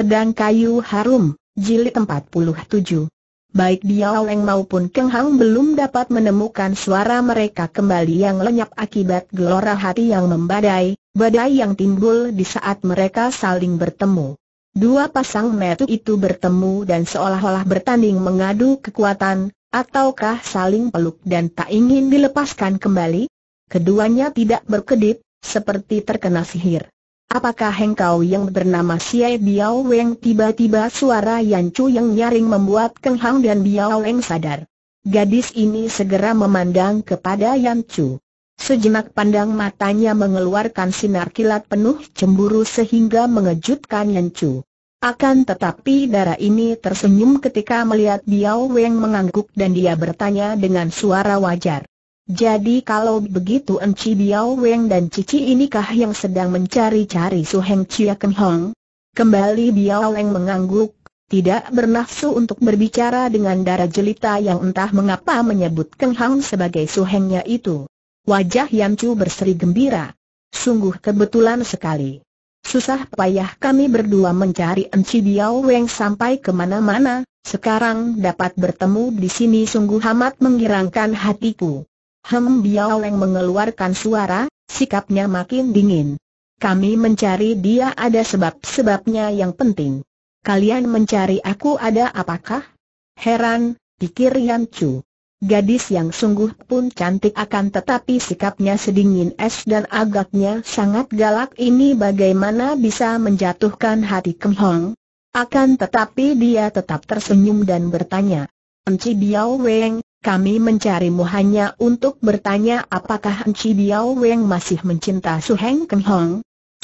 Pedang Kayu Harum, Jilid 47 Baik diau Leng maupun Keng Hang belum dapat menemukan suara mereka kembali yang lenyap akibat gelora hati yang membadai, badai yang timbul di saat mereka saling bertemu. Dua pasang metu itu bertemu dan seolah-olah bertanding mengadu kekuatan, ataukah saling peluk dan tak ingin dilepaskan kembali? Keduanya tidak berkedip, seperti terkena sihir. Apakah engkau yang bernama Xie Biao Weng? Tiba-tiba suara Yan Chu yang nyaring membuat Keng Hang dan Biao Weng sadar. Gadis ini segera memandang kepada Yan Chu. Sejenak pandang matanya mengeluarkan sinar kilat penuh cemburu sehingga mengejutkan Yan Chu. Akan tetapi darah ini tersenyum ketika melihat Biao Weng mengangguk dan dia bertanya dengan suara wajar. Jadi kalau begitu Enci Biao Weng dan Cici inikah yang sedang mencari-cari Su Heng Chia Ken Hong? Kembali Biao Weng mengangguk, tidak bernafsu untuk berbicara dengan darah jelita yang entah mengapa menyebut Ken Hong sebagai Su Hengnya itu. Wajah Yan Chu berseri gembira. Sungguh kebetulan sekali. Susah payah kami berdua mencari Enci Biao Weng sampai kemana-mana, sekarang dapat bertemu di sini sungguh amat menggirangkan hatiku. Hem Biaoleng mengeluarkan suara, sikapnya makin dingin. Kami mencari dia ada sebab-sebabnya yang penting. Kalian mencari aku ada apakah? Heran, pikir Yan Chu. Gadis yang sungguh pun cantik akan tetapi sikapnya sedingin es dan agaknya sangat galak ini bagaimana bisa menjatuhkan hati Kem Hong? Akan tetapi dia tetap tersenyum dan bertanya. Enci Biao Weng, kami mencarimu hanya untuk bertanya apakah Enci Biao Weng masih mencinta Su Heng Keng Hong.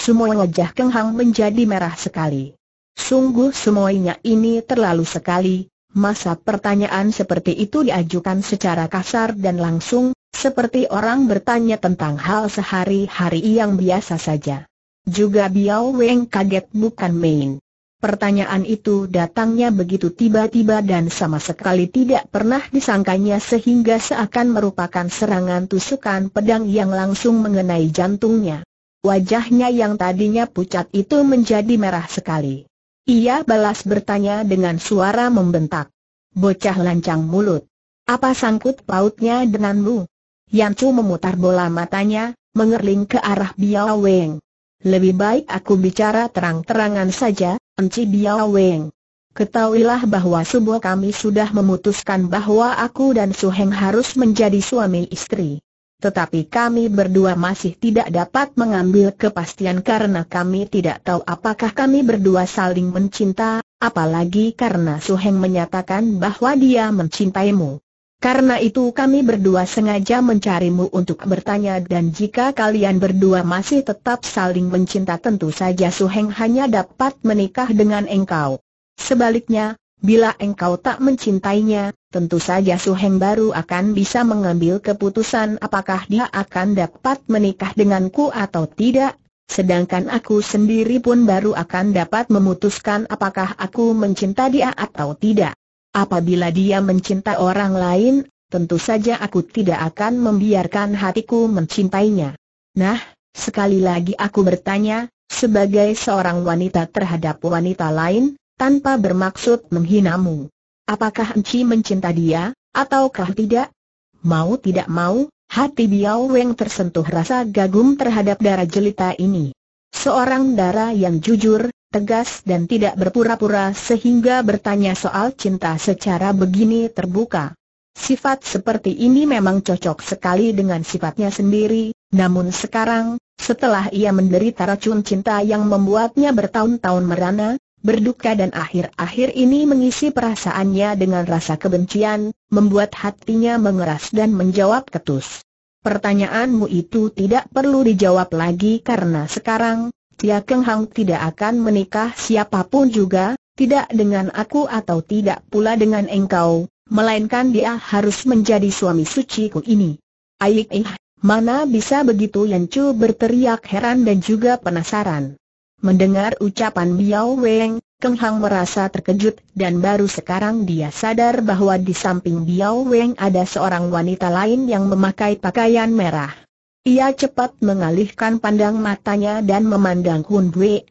Semua wajah Keng Hong menjadi merah sekali. Sungguh semuanya ini terlalu sekali, masa pertanyaan seperti itu diajukan secara kasar dan langsung, seperti orang bertanya tentang hal sehari-hari yang biasa saja. Juga Biao Weng kaget bukan main. Pertanyaan itu datangnya begitu tiba-tiba dan sama sekali tidak pernah disangkanya sehingga seakan merupakan serangan tusukan pedang yang langsung mengenai jantungnya. Wajahnya yang tadinya pucat itu menjadi merah sekali. Ia balas bertanya dengan suara membentak. Bocah lancang mulut. Apa sangkut pautnya denganmu? Yancu memutar bola matanya, mengerling ke arah Biao Weng. Lebih baik aku bicara terang-terangan saja, Enci Biao Weng. Ketahuilah bahwa sebuah kami sudah memutuskan bahwa aku dan Su Heng harus menjadi suami istri. Tetapi kami berdua masih tidak dapat mengambil kepastian karena kami tidak tahu apakah kami berdua saling mencinta, apalagi karena Su Heng menyatakan bahwa dia mencintaimu. Karena itu kami berdua sengaja mencarimu untuk bertanya dan jika kalian berdua masih tetap saling mencinta tentu saja Suheng hanya dapat menikah dengan engkau. Sebaliknya, bila engkau tak mencintainya, tentu saja Suheng baru akan bisa mengambil keputusan apakah dia akan dapat menikah denganku atau tidak. Sedangkan aku sendiri pun baru akan dapat memutuskan apakah aku mencinta dia atau tidak. Apabila dia mencinta orang lain, tentu saja aku tidak akan membiarkan hatiku mencintainya. Nah, sekali lagi aku bertanya, sebagai seorang wanita terhadap wanita lain, tanpa bermaksud menghinamu. Apakah Enci mencinta dia, ataukah tidak? Mau tidak mau, hati Biao Weng tersentuh rasa gagum terhadap darah jelita ini. Seorang darah yang jujur, tegas dan tidak berpura-pura sehingga bertanya soal cinta secara begini terbuka. Sifat seperti ini memang cocok sekali dengan sifatnya sendiri, namun sekarang, setelah ia menderita racun cinta yang membuatnya bertahun-tahun merana, berduka dan akhir-akhir ini mengisi perasaannya dengan rasa kebencian, membuat hatinya mengeras dan menjawab ketus. Pertanyaanmu itu tidak perlu dijawab lagi karena sekarang, Tia ya Keng Hang tidak akan menikah siapapun juga, tidak dengan aku atau tidak pula dengan engkau, melainkan dia harus menjadi suami suciku ini. Aik ih, eh, mana bisa begitu Yan Chu berteriak heran dan juga penasaran. Mendengar ucapan Biao Weng, Keng Hang merasa terkejut dan baru sekarang dia sadar bahwa di samping Biao Weng ada seorang wanita lain yang memakai pakaian merah. Ia cepat mengalihkan pandang matanya dan memandang Hun Bue.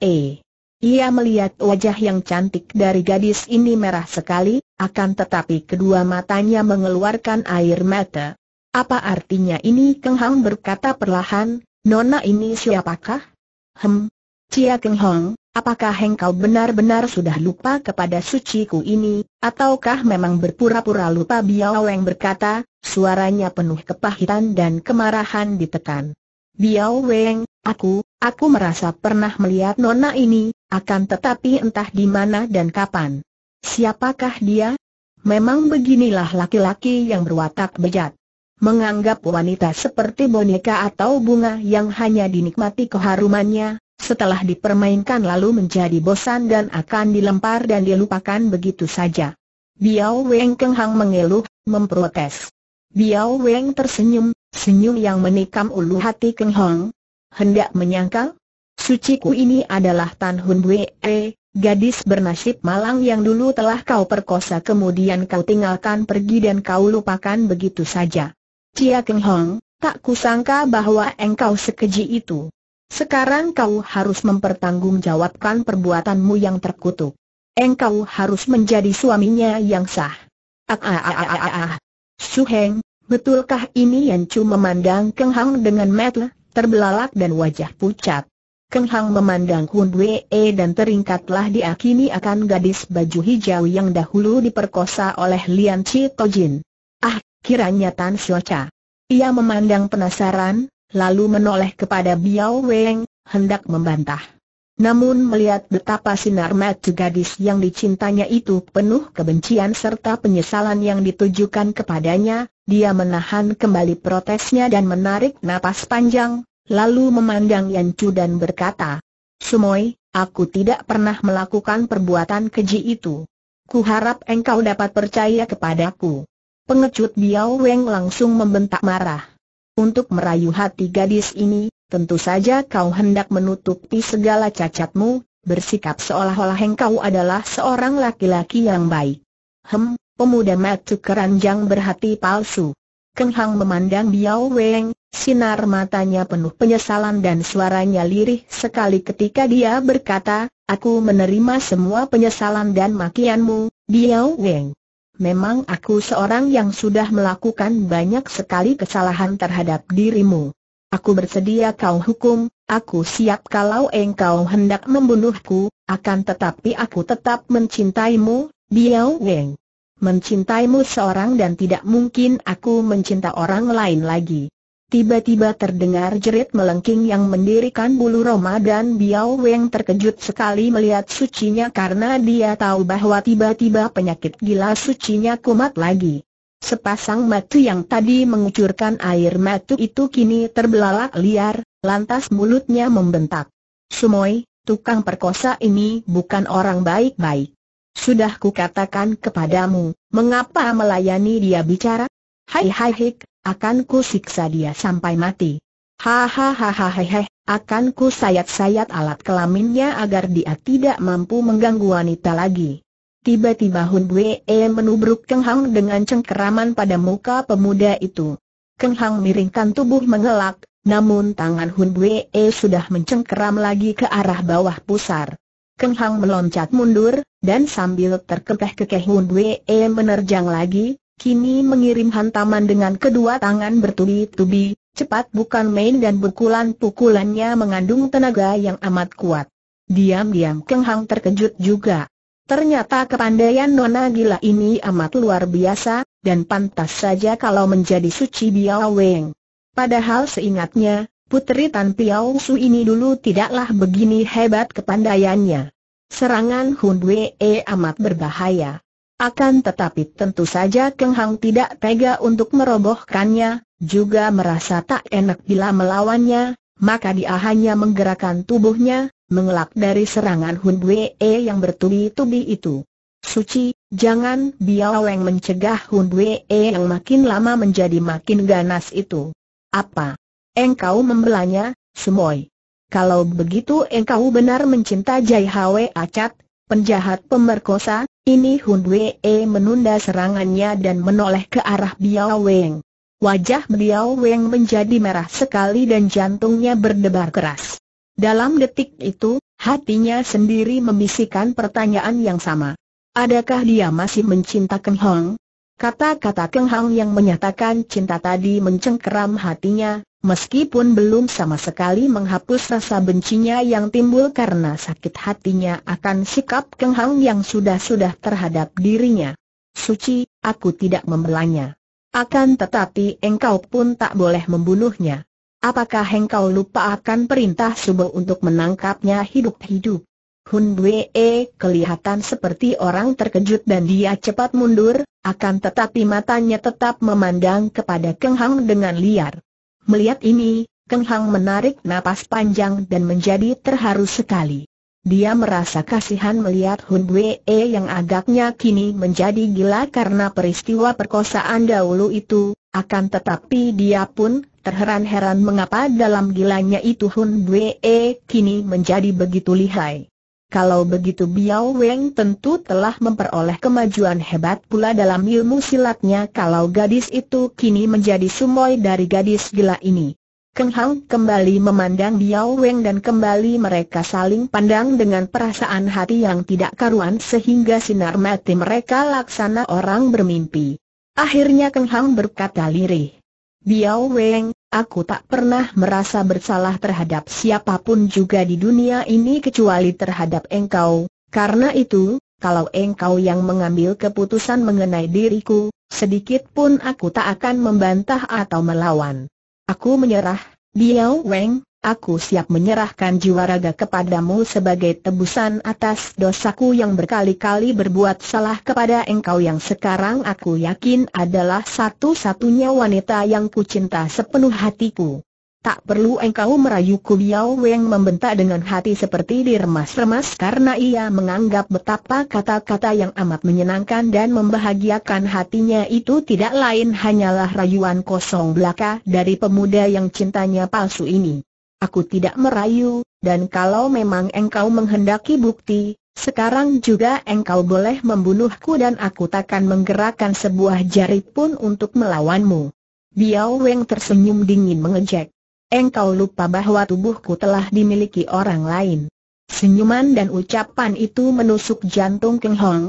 Ia melihat wajah yang cantik dari gadis ini merah sekali, akan tetapi kedua matanya mengeluarkan air mata. Apa artinya ini Keng Hang berkata perlahan, Nona ini siapakah? Hem, Cia Keng Hong, apakah engkau benar-benar sudah lupa kepada suciku ini, ataukah memang berpura-pura lupa Biao Weng berkata, suaranya penuh kepahitan dan kemarahan ditekan. Biao Weng, aku, aku merasa pernah melihat nona ini, akan tetapi entah di mana dan kapan. Siapakah dia? Memang beginilah laki-laki yang berwatak bejat. Menganggap wanita seperti boneka atau bunga yang hanya dinikmati keharumannya, setelah dipermainkan lalu menjadi bosan dan akan dilempar dan dilupakan begitu saja. Biao Weng Keng Hang mengeluh, memprotes. Biao Weng tersenyum, senyum yang menikam ulu hati Keng Hong. Hendak menyangkal? Suciku ini adalah Tan Hun Wei, gadis bernasib malang yang dulu telah kau perkosa kemudian kau tinggalkan pergi dan kau lupakan begitu saja. Cia Keng Hong, tak kusangka bahwa engkau sekeji itu. Sekarang kau harus mempertanggungjawabkan perbuatanmu yang terkutuk. Engkau harus menjadi suaminya yang sah. Ah ah ah ah ah ah. Suheng, betulkah ini Yan Chu memandang Keng Hang dengan mata terbelalak dan wajah pucat. Keng Hang memandang Hun Wee dan teringkatlah dia kini akan gadis baju hijau yang dahulu diperkosa oleh Lian Chi Tojin. Ah, kiranya Tan Cha. Ia memandang penasaran, lalu menoleh kepada Biao Weng, hendak membantah. Namun melihat betapa sinar mata gadis yang dicintanya itu penuh kebencian serta penyesalan yang ditujukan kepadanya, dia menahan kembali protesnya dan menarik napas panjang, lalu memandang Yan Chu dan berkata, Sumoi, aku tidak pernah melakukan perbuatan keji itu. Kuharap engkau dapat percaya kepadaku. Pengecut Biao Weng langsung membentak marah. Untuk merayu hati gadis ini, tentu saja kau hendak menutupi segala cacatmu, bersikap seolah-olah engkau adalah seorang laki-laki yang baik. Hem, pemuda matu keranjang berhati palsu. Keng Hang memandang Biao Weng, sinar matanya penuh penyesalan dan suaranya lirih sekali ketika dia berkata, Aku menerima semua penyesalan dan makianmu, Biao Weng memang aku seorang yang sudah melakukan banyak sekali kesalahan terhadap dirimu. Aku bersedia kau hukum, aku siap kalau engkau hendak membunuhku, akan tetapi aku tetap mencintaimu, Biao Weng. Mencintaimu seorang dan tidak mungkin aku mencinta orang lain lagi. Tiba-tiba terdengar jerit melengking yang mendirikan bulu Roma dan Biao Weng terkejut sekali melihat sucinya karena dia tahu bahwa tiba-tiba penyakit gila sucinya kumat lagi. Sepasang matu yang tadi mengucurkan air matu itu kini terbelalak liar, lantas mulutnya membentak. Sumoy, tukang perkosa ini bukan orang baik-baik. Sudah kukatakan kepadamu, mengapa melayani dia bicara? Hai hai hik, akan ku siksa dia sampai mati. Hahaha, akan ku sayat-sayat alat kelaminnya agar dia tidak mampu mengganggu wanita lagi. Tiba-tiba Hun Bue menubruk Keng Hang dengan cengkeraman pada muka pemuda itu. Keng Hang miringkan tubuh mengelak, namun tangan Hun Bue sudah mencengkeram lagi ke arah bawah pusar. Keng Hang meloncat mundur, dan sambil terkekeh-kekeh Hun Bue menerjang lagi, Kini mengirim hantaman dengan kedua tangan bertubi-tubi, cepat bukan main dan pukulan-pukulannya mengandung tenaga yang amat kuat. Diam-diam Keng Hang terkejut juga. Ternyata kepandaian Nona Gila ini amat luar biasa, dan pantas saja kalau menjadi suci Biao Weng. Padahal seingatnya, Putri Tan Piao Su ini dulu tidaklah begini hebat kepandaiannya. Serangan Hun Wei amat berbahaya. Akan tetapi tentu saja Keng Hang tidak tega untuk merobohkannya, juga merasa tak enak bila melawannya, maka dia hanya menggerakkan tubuhnya, mengelak dari serangan Hun Bue e yang bertubi-tubi itu. Suci, jangan Biaweng mencegah Hun Bue e yang makin lama menjadi makin ganas itu. Apa? Engkau membelanya, Semoy. Kalau begitu engkau benar mencinta Jai Hwe Acat, penjahat pemerkosa, ini Hun Wee menunda serangannya dan menoleh ke arah Biao Weng. Wajah Biao Weng menjadi merah sekali dan jantungnya berdebar keras. Dalam detik itu, hatinya sendiri membisikkan pertanyaan yang sama. Adakah dia masih mencinta Keng Hong? Kata-kata Keng Hong yang menyatakan cinta tadi mencengkeram hatinya, Meskipun belum sama sekali menghapus rasa bencinya yang timbul karena sakit hatinya akan sikap kenghang yang sudah-sudah terhadap dirinya. Suci, aku tidak membelanya. Akan tetapi engkau pun tak boleh membunuhnya. Apakah engkau lupa akan perintah subuh untuk menangkapnya hidup-hidup? Hun Wee kelihatan seperti orang terkejut dan dia cepat mundur, akan tetapi matanya tetap memandang kepada Keng Hang dengan liar. Melihat ini, Keng Hang menarik napas panjang dan menjadi terharu sekali. Dia merasa kasihan melihat Hun Wee e yang agaknya kini menjadi gila karena peristiwa perkosaan dahulu itu, akan tetapi dia pun terheran-heran mengapa dalam gilanya itu Hun Wee e kini menjadi begitu lihai. Kalau begitu Biao Weng tentu telah memperoleh kemajuan hebat pula dalam ilmu silatnya kalau gadis itu kini menjadi sumoy dari gadis gila ini. Keng Hang kembali memandang Biao Weng dan kembali mereka saling pandang dengan perasaan hati yang tidak karuan sehingga sinar mati mereka laksana orang bermimpi. Akhirnya Keng Hang berkata lirih. Biao Weng, Aku tak pernah merasa bersalah terhadap siapapun juga di dunia ini kecuali terhadap engkau. Karena itu, kalau engkau yang mengambil keputusan mengenai diriku, sedikit pun aku tak akan membantah atau melawan. Aku menyerah, Biao Wang aku siap menyerahkan jiwa raga kepadamu sebagai tebusan atas dosaku yang berkali-kali berbuat salah kepada engkau yang sekarang aku yakin adalah satu-satunya wanita yang kucinta sepenuh hatiku. Tak perlu engkau merayuku Biao Weng membentak dengan hati seperti diremas-remas karena ia menganggap betapa kata-kata yang amat menyenangkan dan membahagiakan hatinya itu tidak lain hanyalah rayuan kosong belaka dari pemuda yang cintanya palsu ini aku tidak merayu, dan kalau memang engkau menghendaki bukti, sekarang juga engkau boleh membunuhku dan aku takkan menggerakkan sebuah jari pun untuk melawanmu. Biao Weng tersenyum dingin mengejek. Engkau lupa bahwa tubuhku telah dimiliki orang lain. Senyuman dan ucapan itu menusuk jantung Keng Hong.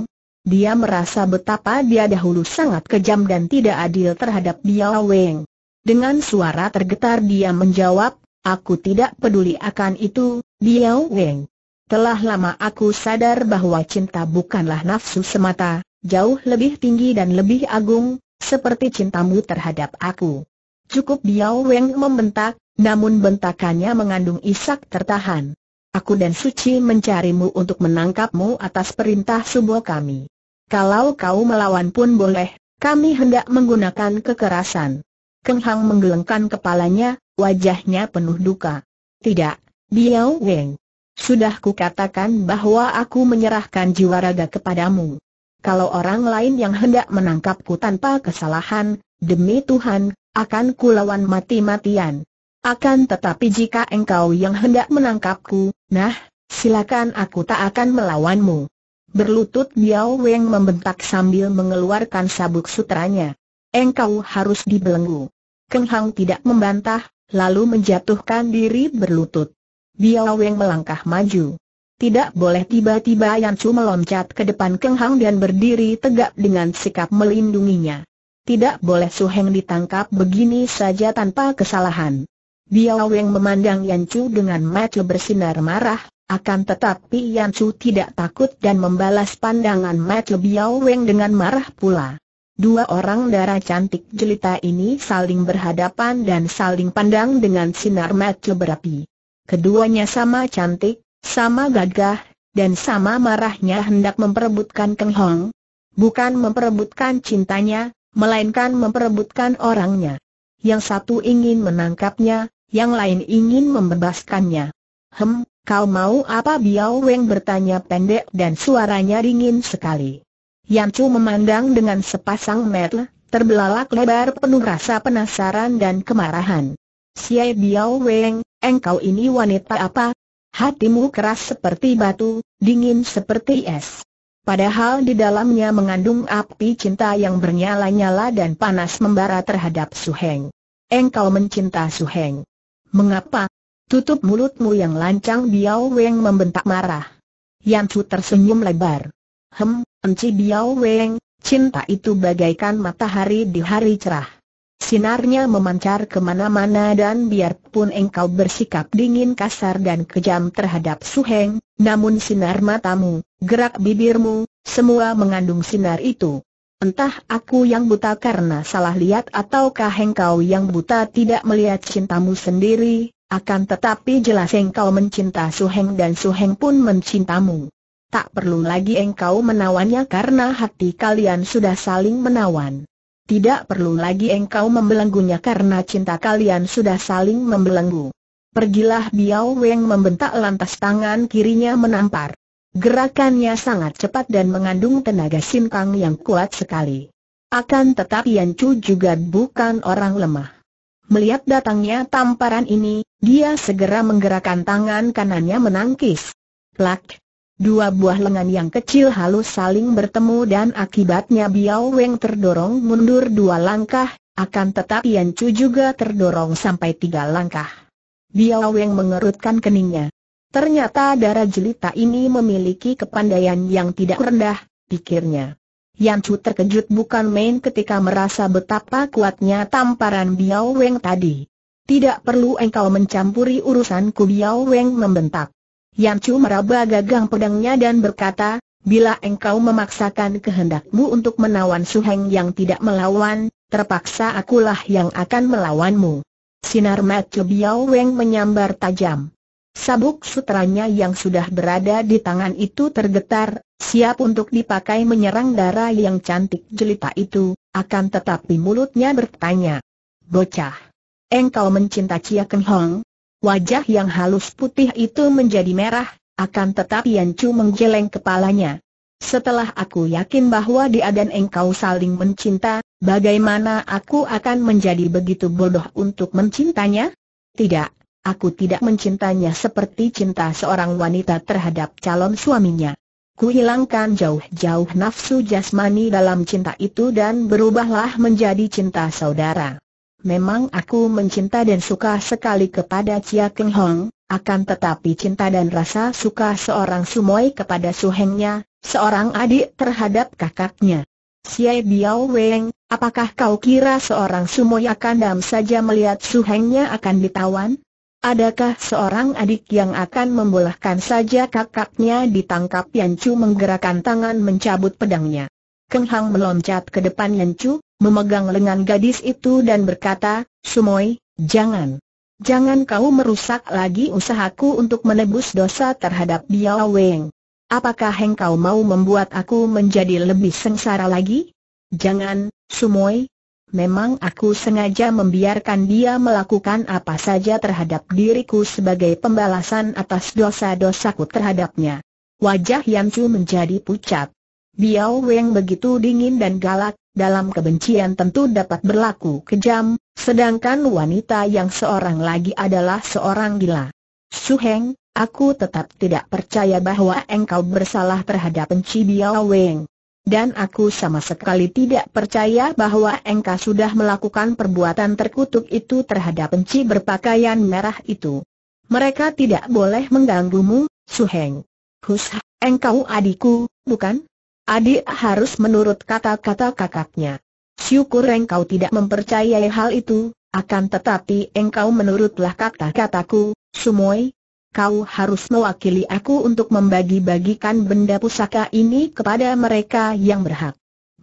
Dia merasa betapa dia dahulu sangat kejam dan tidak adil terhadap Biao Weng. Dengan suara tergetar dia menjawab, Aku tidak peduli akan itu, Biao Weng. Telah lama aku sadar bahwa cinta bukanlah nafsu semata, jauh lebih tinggi dan lebih agung, seperti cintamu terhadap aku. Cukup Biao Weng membentak, namun bentakannya mengandung isak tertahan. Aku dan Suci mencarimu untuk menangkapmu atas perintah subuh kami. Kalau kau melawan pun boleh, kami hendak menggunakan kekerasan. Keng Hang menggelengkan kepalanya, Wajahnya penuh duka. Tidak, Biao Weng. Sudah kukatakan bahwa aku menyerahkan jiwa raga kepadamu. Kalau orang lain yang hendak menangkapku tanpa kesalahan, demi Tuhan, akan kulawan mati-matian. Akan tetapi jika engkau yang hendak menangkapku, nah, silakan aku tak akan melawanmu. Berlutut Biao Weng membentak sambil mengeluarkan sabuk sutranya. Engkau harus dibelenggu. Keng Hang tidak membantah, lalu menjatuhkan diri berlutut. Biao Weng melangkah maju. Tidak boleh tiba-tiba Yan Chu meloncat ke depan Keng Hang dan berdiri tegak dengan sikap melindunginya. Tidak boleh Su Heng ditangkap begini saja tanpa kesalahan. Biao Weng memandang Yan Chu dengan mata bersinar marah, akan tetapi Yan Chu tidak takut dan membalas pandangan mata Biao Weng dengan marah pula. Dua orang darah cantik jelita ini saling berhadapan dan saling pandang dengan sinar mata berapi. Keduanya sama cantik, sama gagah, dan sama marahnya hendak memperebutkan Keng Hong. Bukan memperebutkan cintanya, melainkan memperebutkan orangnya. Yang satu ingin menangkapnya, yang lain ingin membebaskannya. Hem, kau mau apa Biao Weng bertanya pendek dan suaranya dingin sekali. Yan Chu memandang dengan sepasang mata, terbelalak lebar penuh rasa penasaran dan kemarahan. Siai Biao Weng, engkau ini wanita apa? Hatimu keras seperti batu, dingin seperti es. Padahal di dalamnya mengandung api cinta yang bernyala-nyala dan panas membara terhadap Su Heng. Engkau mencinta Heng? Mengapa? Tutup mulutmu yang lancang Biao Weng membentak marah. Yan Chu tersenyum lebar. Hem, Enci Biao Weng, cinta itu bagaikan matahari di hari cerah. Sinarnya memancar kemana-mana dan biarpun engkau bersikap dingin kasar dan kejam terhadap Suheng, namun sinar matamu, gerak bibirmu, semua mengandung sinar itu. Entah aku yang buta karena salah lihat ataukah engkau yang buta tidak melihat cintamu sendiri, akan tetapi jelas engkau mencinta Suheng dan Suheng pun mencintamu. Tak perlu lagi engkau menawannya karena hati kalian sudah saling menawan. Tidak perlu lagi engkau membelenggunya karena cinta kalian sudah saling membelenggu. Pergilah Biao Weng membentak lantas tangan kirinya menampar. Gerakannya sangat cepat dan mengandung tenaga sinkang yang kuat sekali. Akan tetapi Yan Chu juga bukan orang lemah. Melihat datangnya tamparan ini, dia segera menggerakkan tangan kanannya menangkis. Plak! Dua buah lengan yang kecil halus saling bertemu dan akibatnya Biao Weng terdorong mundur dua langkah, akan tetapi Yan Chu juga terdorong sampai tiga langkah. Biao Weng mengerutkan keningnya. Ternyata darah jelita ini memiliki kepandaian yang tidak rendah, pikirnya. Yan Chu terkejut bukan main ketika merasa betapa kuatnya tamparan Biao Weng tadi. Tidak perlu engkau mencampuri urusanku Biao Weng membentak. Yamcu meraba gagang pedangnya dan berkata, Bila engkau memaksakan kehendakmu untuk menawan Suheng yang tidak melawan, terpaksa akulah yang akan melawanmu. Sinar mata Biao Weng menyambar tajam. Sabuk sutranya yang sudah berada di tangan itu tergetar, siap untuk dipakai menyerang darah yang cantik jelita itu, akan tetapi mulutnya bertanya. Bocah, engkau mencinta Chia Keng Hong? Wajah yang halus putih itu menjadi merah, akan tetapi Yan Chu menggeleng kepalanya. Setelah aku yakin bahwa dia dan engkau saling mencinta, bagaimana aku akan menjadi begitu bodoh untuk mencintanya? Tidak, aku tidak mencintanya seperti cinta seorang wanita terhadap calon suaminya. Ku hilangkan jauh-jauh nafsu jasmani dalam cinta itu dan berubahlah menjadi cinta saudara memang aku mencinta dan suka sekali kepada Chia Keng Hong, akan tetapi cinta dan rasa suka seorang sumoi kepada suhengnya, seorang adik terhadap kakaknya. Xie Biao Weng, apakah kau kira seorang sumoi akan dam saja melihat suhengnya akan ditawan? Adakah seorang adik yang akan membolehkan saja kakaknya ditangkap Chu menggerakkan tangan mencabut pedangnya? Keng Hang meloncat ke depan Chu memegang lengan gadis itu dan berkata, Sumoi, jangan. Jangan kau merusak lagi usahaku untuk menebus dosa terhadap Biao Weng. Apakah engkau mau membuat aku menjadi lebih sengsara lagi? Jangan, Sumoi. Memang aku sengaja membiarkan dia melakukan apa saja terhadap diriku sebagai pembalasan atas dosa-dosaku terhadapnya. Wajah Yancu menjadi pucat. Biao Weng begitu dingin dan galak, dalam kebencian tentu dapat berlaku kejam, sedangkan wanita yang seorang lagi adalah seorang gila. Suheng, aku tetap tidak percaya bahwa engkau bersalah terhadap Enci Biao Weng. Dan aku sama sekali tidak percaya bahwa engkau sudah melakukan perbuatan terkutuk itu terhadap Enci berpakaian merah itu. Mereka tidak boleh mengganggumu, Suheng. Hus, engkau adikku, bukan? Adik harus menurut kata-kata kakaknya. Syukur engkau tidak mempercayai hal itu, akan tetapi engkau menurutlah kata-kataku, Sumoy. Kau harus mewakili aku untuk membagi-bagikan benda pusaka ini kepada mereka yang berhak.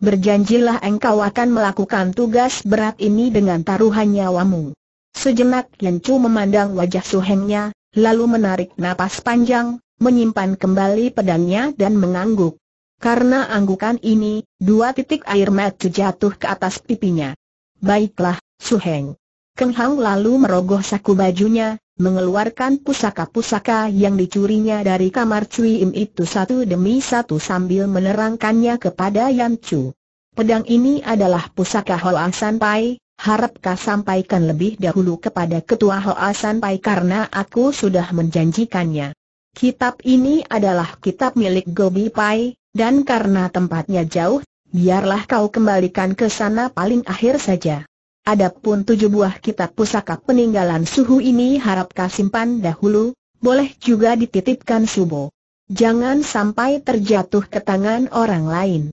Berjanjilah engkau akan melakukan tugas berat ini dengan taruhan nyawamu. Sejenak Yen Chu memandang wajah suhengnya, lalu menarik napas panjang, menyimpan kembali pedangnya dan mengangguk. Karena anggukan ini, dua titik air mata jatuh ke atas pipinya. Baiklah, Suheng. Keng Hang lalu merogoh saku bajunya, mengeluarkan pusaka-pusaka yang dicurinya dari kamar Cui Im itu satu demi satu sambil menerangkannya kepada Yan Chu. Pedang ini adalah pusaka Hoa Pai, harapkah sampaikan lebih dahulu kepada Ketua Hoa Pai karena aku sudah menjanjikannya. Kitab ini adalah kitab milik Gobi Pai, dan karena tempatnya jauh, biarlah kau kembalikan ke sana paling akhir saja. Adapun tujuh buah kitab pusaka peninggalan suhu ini harap kau simpan dahulu, boleh juga dititipkan subo. Jangan sampai terjatuh ke tangan orang lain.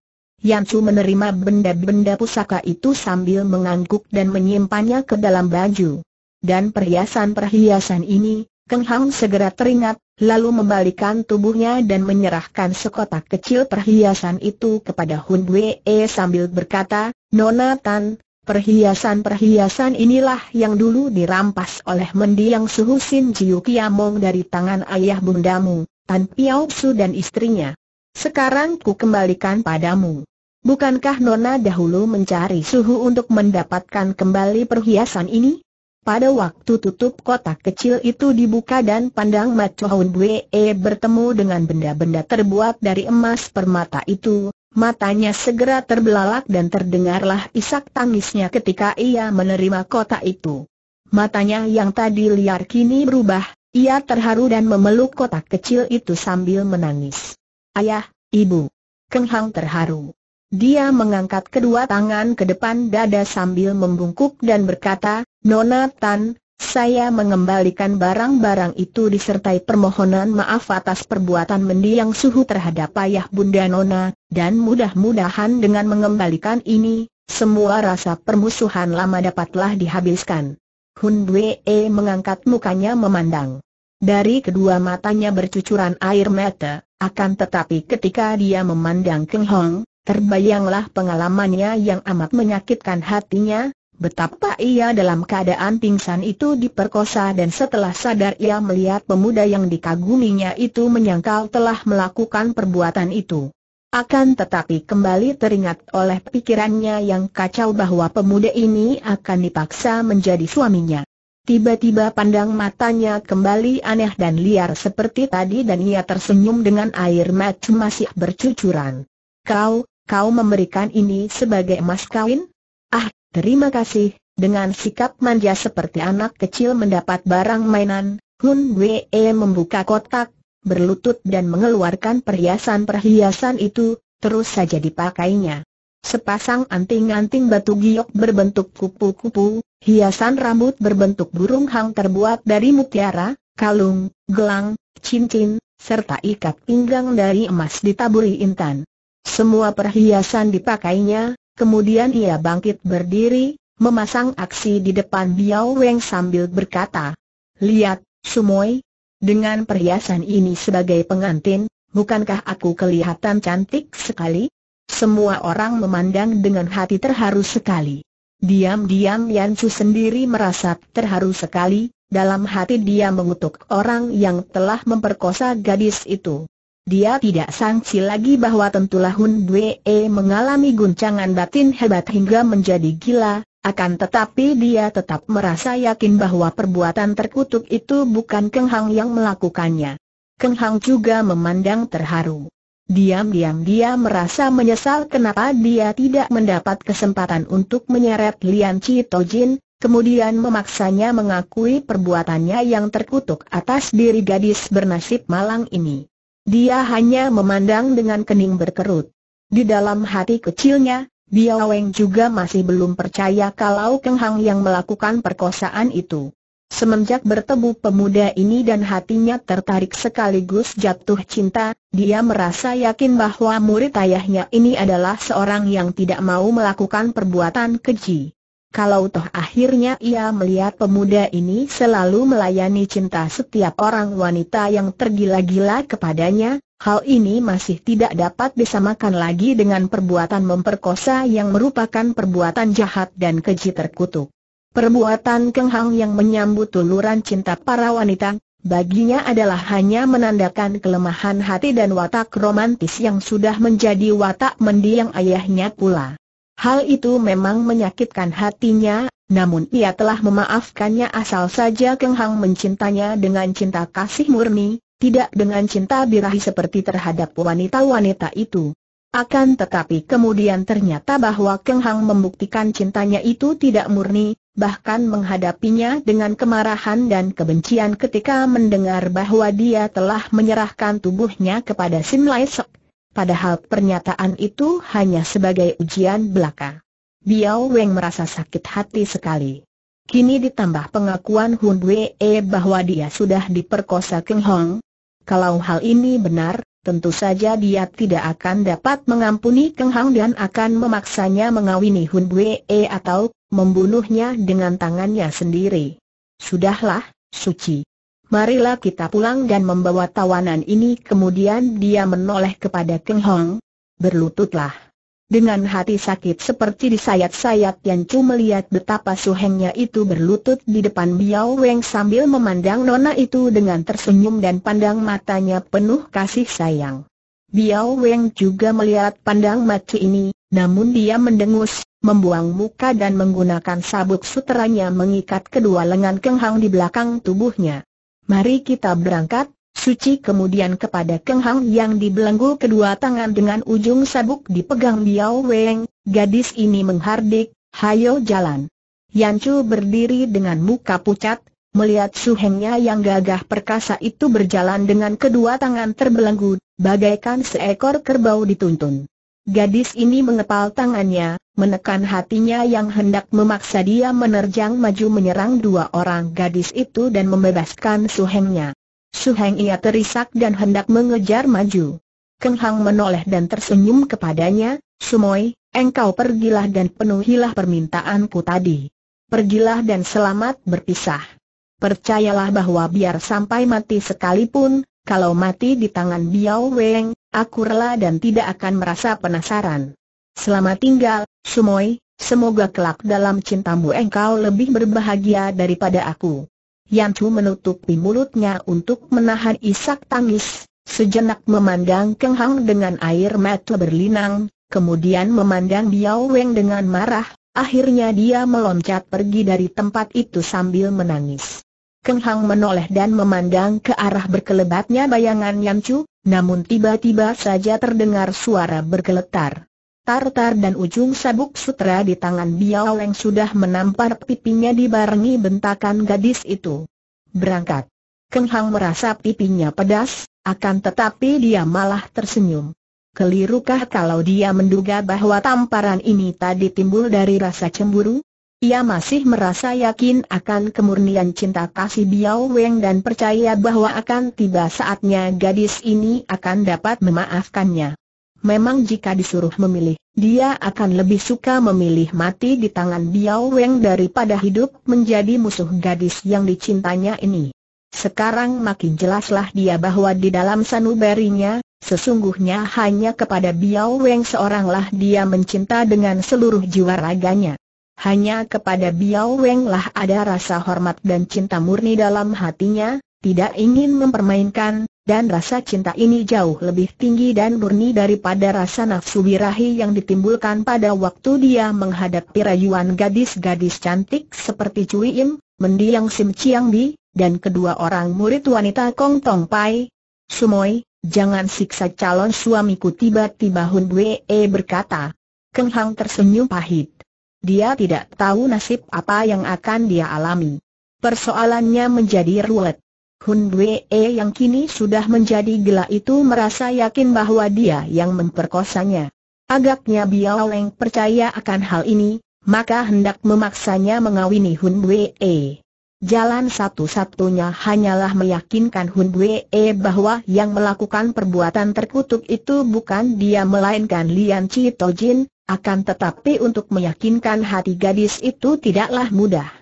Yansu menerima benda-benda pusaka itu sambil mengangguk dan menyimpannya ke dalam baju. Dan perhiasan-perhiasan ini, Keng Hang segera teringat, lalu membalikan tubuhnya dan menyerahkan sekotak kecil perhiasan itu kepada Hun Wee e sambil berkata, Nona Tan, perhiasan-perhiasan inilah yang dulu dirampas oleh mendiang suhu Sin Jiu Kiamong dari tangan ayah bundamu, Tan Piao Su dan istrinya. Sekarang ku kembalikan padamu. Bukankah Nona dahulu mencari suhu untuk mendapatkan kembali perhiasan ini? Pada waktu tutup kotak kecil itu dibuka dan pandang Mat Chow Bue bertemu dengan benda-benda terbuat dari emas permata itu, matanya segera terbelalak dan terdengarlah isak tangisnya ketika ia menerima kotak itu. Matanya yang tadi liar kini berubah, ia terharu dan memeluk kotak kecil itu sambil menangis. Ayah, ibu. kenghang terharu. Dia mengangkat kedua tangan ke depan dada sambil membungkuk dan berkata, Nona Tan, saya mengembalikan barang-barang itu disertai permohonan maaf atas perbuatan mendiang suhu terhadap ayah bunda Nona, dan mudah-mudahan dengan mengembalikan ini, semua rasa permusuhan lama dapatlah dihabiskan. Hun Bwe e mengangkat mukanya memandang. Dari kedua matanya bercucuran air mata, akan tetapi ketika dia memandang Keng Hong, Terbayanglah pengalamannya yang amat menyakitkan hatinya, Betapa ia dalam keadaan pingsan itu diperkosa dan setelah sadar ia melihat pemuda yang dikaguminya itu menyangkal telah melakukan perbuatan itu. Akan tetapi kembali teringat oleh pikirannya yang kacau bahwa pemuda ini akan dipaksa menjadi suaminya. Tiba-tiba pandang matanya kembali aneh dan liar seperti tadi dan ia tersenyum dengan air mata masih bercucuran. Kau, kau memberikan ini sebagai emas kawin? Ah, terima kasih, dengan sikap manja seperti anak kecil mendapat barang mainan, Hun Wei membuka kotak, berlutut dan mengeluarkan perhiasan-perhiasan itu, terus saja dipakainya. Sepasang anting-anting batu giok berbentuk kupu-kupu, hiasan rambut berbentuk burung hang terbuat dari mutiara, kalung, gelang, cincin, serta ikat pinggang dari emas ditaburi intan. Semua perhiasan dipakainya, kemudian ia bangkit berdiri, memasang aksi di depan Biao Weng sambil berkata, Lihat, Sumoy, dengan perhiasan ini sebagai pengantin, bukankah aku kelihatan cantik sekali? Semua orang memandang dengan hati terharu sekali. Diam-diam Yansu sendiri merasa terharu sekali, dalam hati dia mengutuk orang yang telah memperkosa gadis itu. Dia tidak sangsi lagi bahwa tentulah Hun Dwe e mengalami guncangan batin hebat hingga menjadi gila, akan tetapi dia tetap merasa yakin bahwa perbuatan terkutuk itu bukan Keng Hang yang melakukannya. Keng Hang juga memandang terharu. Diam-diam dia merasa menyesal kenapa dia tidak mendapat kesempatan untuk menyeret Lian Chi Tojin, kemudian memaksanya mengakui perbuatannya yang terkutuk atas diri gadis bernasib malang ini. Dia hanya memandang dengan kening berkerut. Di dalam hati kecilnya, Biao Weng juga masih belum percaya kalau Keng Hang yang melakukan perkosaan itu. Semenjak bertemu pemuda ini dan hatinya tertarik sekaligus jatuh cinta, dia merasa yakin bahwa murid ayahnya ini adalah seorang yang tidak mau melakukan perbuatan keji. Kalau toh akhirnya ia melihat pemuda ini selalu melayani cinta setiap orang wanita yang tergila-gila kepadanya, hal ini masih tidak dapat disamakan lagi dengan perbuatan memperkosa yang merupakan perbuatan jahat dan keji terkutuk. Perbuatan Keng yang menyambut tuluran cinta para wanita, baginya adalah hanya menandakan kelemahan hati dan watak romantis yang sudah menjadi watak mendiang ayahnya pula. Hal itu memang menyakitkan hatinya, namun ia telah memaafkannya asal saja Keng Hang mencintanya dengan cinta kasih murni, tidak dengan cinta birahi seperti terhadap wanita-wanita itu. Akan tetapi kemudian ternyata bahwa Keng Hang membuktikan cintanya itu tidak murni, bahkan menghadapinya dengan kemarahan dan kebencian ketika mendengar bahwa dia telah menyerahkan tubuhnya kepada Sim Lai Sok padahal pernyataan itu hanya sebagai ujian belaka. Biao Weng merasa sakit hati sekali. Kini ditambah pengakuan Hun Wee e bahwa dia sudah diperkosa Keng Hong. Kalau hal ini benar, tentu saja dia tidak akan dapat mengampuni Keng Hong dan akan memaksanya mengawini Hun Wee e atau membunuhnya dengan tangannya sendiri. Sudahlah, suci. Marilah kita pulang dan membawa tawanan ini Kemudian dia menoleh kepada Keng Hong Berlututlah Dengan hati sakit seperti disayat-sayat Yan Chu melihat betapa suhengnya itu berlutut di depan Biao Weng Sambil memandang nona itu dengan tersenyum dan pandang matanya penuh kasih sayang Biao Weng juga melihat pandang mati ini Namun dia mendengus membuang muka dan menggunakan sabuk suteranya mengikat kedua lengan Keng Hong di belakang tubuhnya mari kita berangkat, Suci kemudian kepada Keng Hang yang dibelenggu kedua tangan dengan ujung sabuk dipegang Biao Weng, gadis ini menghardik, hayo jalan. Yancu berdiri dengan muka pucat, melihat suhengnya yang gagah perkasa itu berjalan dengan kedua tangan terbelenggu, bagaikan seekor kerbau dituntun. Gadis ini mengepal tangannya, menekan hatinya yang hendak memaksa dia menerjang maju menyerang dua orang gadis itu dan membebaskan suhengnya. Suheng ia terisak dan hendak mengejar maju. Keng Hang menoleh dan tersenyum kepadanya, Sumoy, engkau pergilah dan penuhilah permintaanku tadi. Pergilah dan selamat berpisah. Percayalah bahwa biar sampai mati sekalipun, kalau mati di tangan Biao Weng, aku rela dan tidak akan merasa penasaran. Selamat tinggal, Sumoi, semoga kelak dalam cintamu engkau lebih berbahagia daripada aku. Yan Chu menutupi mulutnya untuk menahan isak tangis, sejenak memandang Keng Hang dengan air mata berlinang, kemudian memandang Biao Weng dengan marah, akhirnya dia meloncat pergi dari tempat itu sambil menangis. Keng Hang menoleh dan memandang ke arah berkelebatnya bayangan Yan Chu, namun tiba-tiba saja terdengar suara bergeletar tartar dan ujung sabuk sutra di tangan Biao Leng sudah menampar pipinya dibarengi bentakan gadis itu. Berangkat. Keng Hang merasa pipinya pedas, akan tetapi dia malah tersenyum. Kelirukah kalau dia menduga bahwa tamparan ini tadi timbul dari rasa cemburu? Ia masih merasa yakin akan kemurnian cinta kasih Biao Weng dan percaya bahwa akan tiba saatnya gadis ini akan dapat memaafkannya. Memang jika disuruh memilih, dia akan lebih suka memilih mati di tangan Biao Weng daripada hidup menjadi musuh gadis yang dicintanya ini. Sekarang makin jelaslah dia bahwa di dalam sanubarinya, sesungguhnya hanya kepada Biao Weng seoranglah dia mencinta dengan seluruh jiwa raganya. Hanya kepada Biao Weng lah ada rasa hormat dan cinta murni dalam hatinya, tidak ingin mempermainkan, dan rasa cinta ini jauh lebih tinggi dan murni daripada rasa nafsu birahi yang ditimbulkan pada waktu dia menghadapi rayuan gadis-gadis cantik seperti Cui Im, mendiang Sim Chiang Bi, dan kedua orang murid wanita Kong Tong Pai. Sumoy, jangan siksa calon suamiku tiba-tiba Hun E berkata. Keng Hang tersenyum pahit. Dia tidak tahu nasib apa yang akan dia alami. Persoalannya menjadi ruwet. Hun Bue e yang kini sudah menjadi gila itu merasa yakin bahwa dia yang memperkosanya. Agaknya Biao Leng percaya akan hal ini, maka hendak memaksanya mengawini Hun Bue. E. Jalan satu-satunya hanyalah meyakinkan Hun Bue e bahwa yang melakukan perbuatan terkutuk itu bukan dia melainkan Lian Chi Tojin, akan tetapi untuk meyakinkan hati gadis itu tidaklah mudah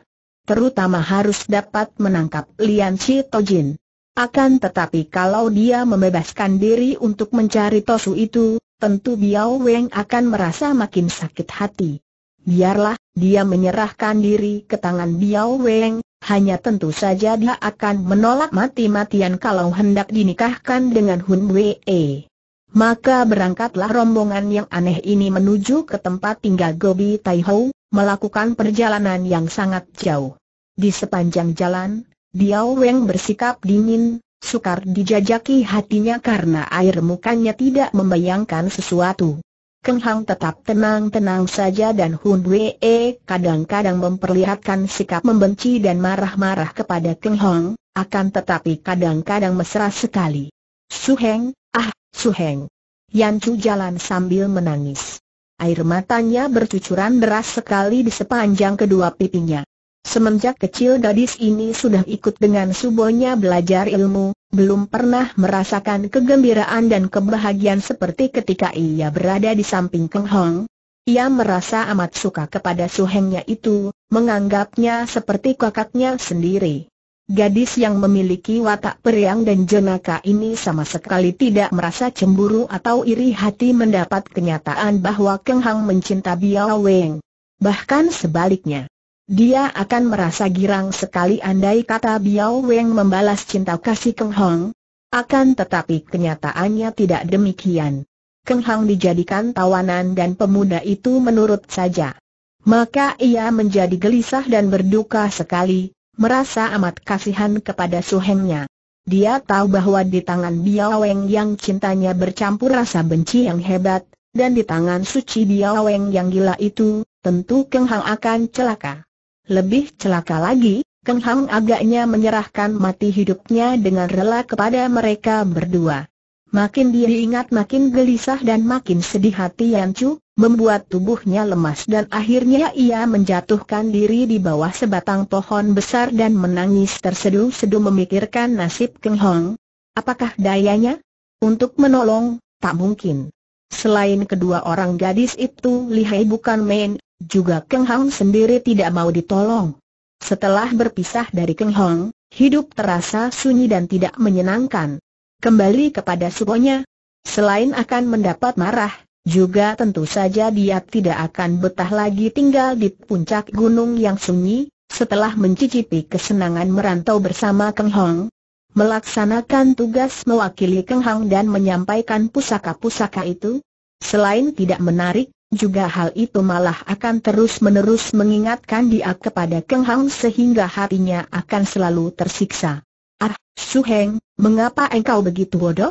terutama harus dapat menangkap Lian Chi Tojin. Akan tetapi kalau dia membebaskan diri untuk mencari Tosu itu, tentu Biao Weng akan merasa makin sakit hati. Biarlah, dia menyerahkan diri ke tangan Biao Weng, hanya tentu saja dia akan menolak mati-matian kalau hendak dinikahkan dengan Hun Wei. Maka berangkatlah rombongan yang aneh ini menuju ke tempat tinggal Gobi Taihou, melakukan perjalanan yang sangat jauh. Di sepanjang jalan, Diao Weng bersikap dingin, sukar dijajaki hatinya karena air mukanya tidak membayangkan sesuatu. Keng Hang tetap tenang-tenang saja dan Hun wee kadang-kadang memperlihatkan sikap membenci dan marah-marah kepada Keng Hang, akan tetapi kadang-kadang mesra sekali. Suheng, ah, Suheng. Yan Chu jalan sambil menangis. Air matanya bercucuran deras sekali di sepanjang kedua pipinya. Semenjak kecil gadis ini sudah ikut dengan subonya belajar ilmu, belum pernah merasakan kegembiraan dan kebahagiaan seperti ketika ia berada di samping Keng Hong. Ia merasa amat suka kepada suhengnya itu, menganggapnya seperti kakaknya sendiri. Gadis yang memiliki watak periang dan jenaka ini sama sekali tidak merasa cemburu atau iri hati mendapat kenyataan bahwa Keng Hang mencinta Biao Weng. Bahkan sebaliknya. Dia akan merasa girang sekali andai kata Biao Weng membalas cinta kasih Keng Hang. Akan tetapi kenyataannya tidak demikian. Keng Hang dijadikan tawanan dan pemuda itu menurut saja. Maka ia menjadi gelisah dan berduka sekali, merasa amat kasihan kepada suhengnya. Dia tahu bahwa di tangan Biaweng yang cintanya bercampur rasa benci yang hebat, dan di tangan suci Biaweng yang gila itu, tentu Keng Hang akan celaka. Lebih celaka lagi, Keng Hang agaknya menyerahkan mati hidupnya dengan rela kepada mereka berdua. Makin dia ingat makin gelisah dan makin sedih hati Yan Chu, membuat tubuhnya lemas dan akhirnya ia menjatuhkan diri di bawah sebatang pohon besar dan menangis terseduh-seduh memikirkan nasib Keng Hong. Apakah dayanya? Untuk menolong, tak mungkin. Selain kedua orang gadis itu lihai bukan main, juga Keng Hong sendiri tidak mau ditolong. Setelah berpisah dari Keng Hong, hidup terasa sunyi dan tidak menyenangkan kembali kepada suponya. Selain akan mendapat marah, juga tentu saja dia tidak akan betah lagi tinggal di puncak gunung yang sunyi, setelah mencicipi kesenangan merantau bersama Keng Hong. Melaksanakan tugas mewakili Keng Hong dan menyampaikan pusaka-pusaka itu, selain tidak menarik, juga hal itu malah akan terus-menerus mengingatkan dia kepada Keng Hang sehingga hatinya akan selalu tersiksa. Su mengapa engkau begitu bodoh?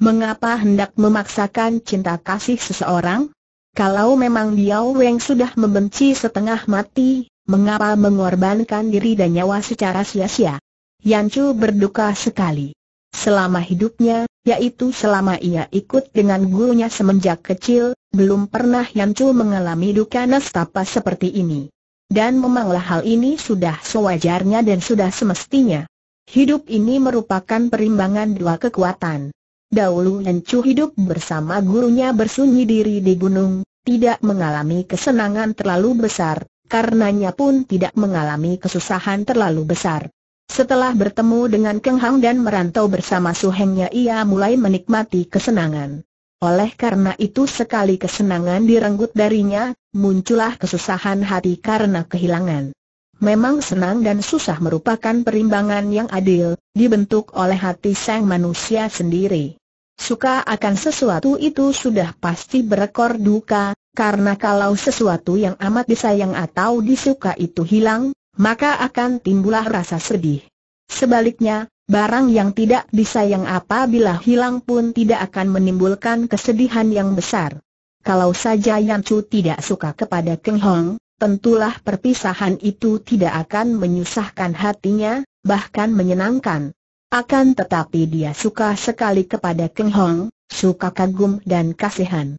Mengapa hendak memaksakan cinta kasih seseorang? Kalau memang Diao Weng sudah membenci setengah mati, mengapa mengorbankan diri dan nyawa secara sia-sia? Yancu berduka sekali. Selama hidupnya, yaitu selama ia ikut dengan gurunya semenjak kecil, belum pernah Yancu mengalami duka nestapa seperti ini. Dan memanglah hal ini sudah sewajarnya dan sudah semestinya. Hidup ini merupakan perimbangan dua kekuatan. Dahulu Encu hidup bersama gurunya bersunyi diri di gunung, tidak mengalami kesenangan terlalu besar, karenanya pun tidak mengalami kesusahan terlalu besar. Setelah bertemu dengan Keng Hang dan merantau bersama suhengnya ia mulai menikmati kesenangan. Oleh karena itu sekali kesenangan direnggut darinya, muncullah kesusahan hati karena kehilangan memang senang dan susah merupakan perimbangan yang adil, dibentuk oleh hati sang manusia sendiri. Suka akan sesuatu itu sudah pasti berekor duka, karena kalau sesuatu yang amat disayang atau disuka itu hilang, maka akan timbullah rasa sedih. Sebaliknya, barang yang tidak disayang apabila hilang pun tidak akan menimbulkan kesedihan yang besar. Kalau saja Yan Chu tidak suka kepada Keng Hong, tentulah perpisahan itu tidak akan menyusahkan hatinya, bahkan menyenangkan. Akan tetapi dia suka sekali kepada Keng Hong, suka kagum dan kasihan.